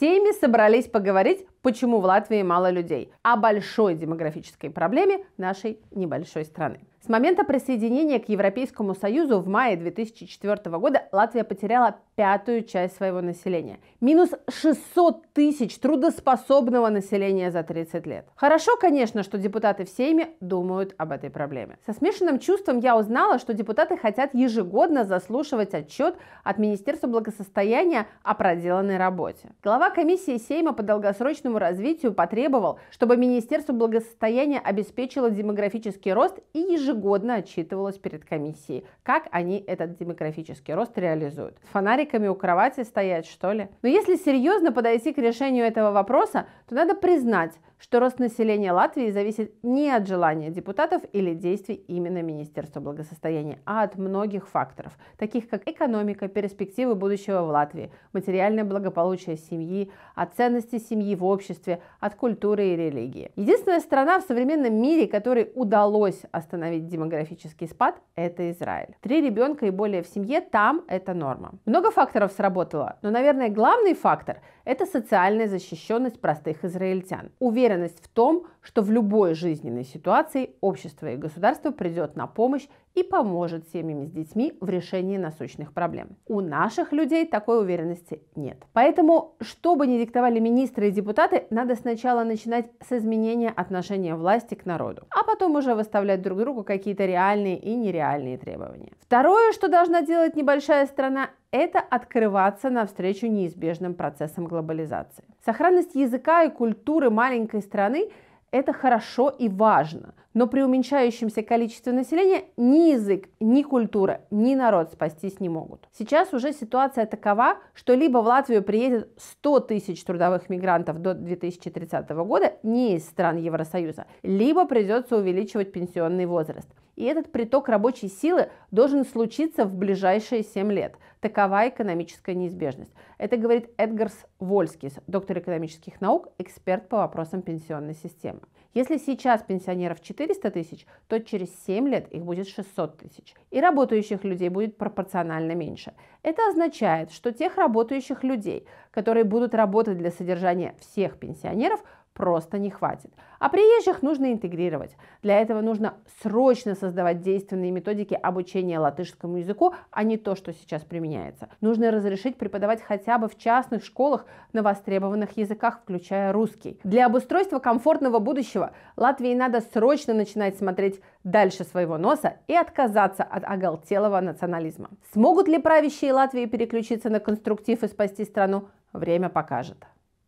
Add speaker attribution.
Speaker 1: всеми собрались поговорить, почему в Латвии мало людей, о большой демографической проблеме нашей небольшой страны. С момента присоединения к Европейскому Союзу в мае 2004 года Латвия потеряла пятую часть своего населения. Минус 600 тысяч трудоспособного населения за 30 лет. Хорошо, конечно, что депутаты в думают об этой проблеме. Со смешанным чувством я узнала, что депутаты хотят ежегодно заслушивать отчет от Министерства благосостояния о проделанной работе. Глава комиссии Сейма по долгосрочному развитию потребовал, чтобы Министерство благосостояния обеспечило демографический рост и ежегодно ежегодно отчитывалась перед комиссией, как они этот демографический рост реализуют. С фонариками у кровати стоять, что ли? Но если серьезно подойти к решению этого вопроса, то надо признать, что рост населения Латвии зависит не от желания депутатов или действий именно Министерства благосостояния, а от многих факторов, таких как экономика, перспективы будущего в Латвии, материальное благополучие семьи, от ценности семьи в обществе, от культуры и религии. Единственная страна в современном мире, которой удалось остановить демографический спад, это Израиль. Три ребенка и более в семье там это норма. Много факторов сработало, но, наверное, главный фактор – это социальная защищенность простых израильтян. Уверен уверенность в том, что в любой жизненной ситуации общество и государство придет на помощь и поможет семьям с детьми в решении насущных проблем. У наших людей такой уверенности нет. Поэтому, что бы ни диктовали министры и депутаты, надо сначала начинать с изменения отношения власти к народу, а потом уже выставлять друг другу какие-то реальные и нереальные требования. Второе, что должна делать небольшая страна, это открываться навстречу неизбежным процессам глобализации. Сохранность языка и культуры маленькой страны – это хорошо и важно, но при уменьшающемся количестве населения ни язык, ни культура, ни народ спастись не могут. Сейчас уже ситуация такова, что либо в Латвию приедет 100 тысяч трудовых мигрантов до 2030 года не из стран Евросоюза, либо придется увеличивать пенсионный возраст – и этот приток рабочей силы должен случиться в ближайшие 7 лет. Такова экономическая неизбежность. Это говорит Эдгарс Вольскис, доктор экономических наук, эксперт по вопросам пенсионной системы. Если сейчас пенсионеров 400 тысяч, то через 7 лет их будет 600 тысяч. И работающих людей будет пропорционально меньше. Это означает, что тех работающих людей, которые будут работать для содержания всех пенсионеров – просто не хватит. А приезжих нужно интегрировать. Для этого нужно срочно создавать действенные методики обучения латышскому языку, а не то, что сейчас применяется. Нужно разрешить преподавать хотя бы в частных школах на востребованных языках, включая русский. Для обустройства комфортного будущего Латвии надо срочно начинать смотреть дальше своего носа и отказаться от оголтелого национализма. Смогут ли правящие Латвии переключиться на конструктив и спасти страну? Время покажет.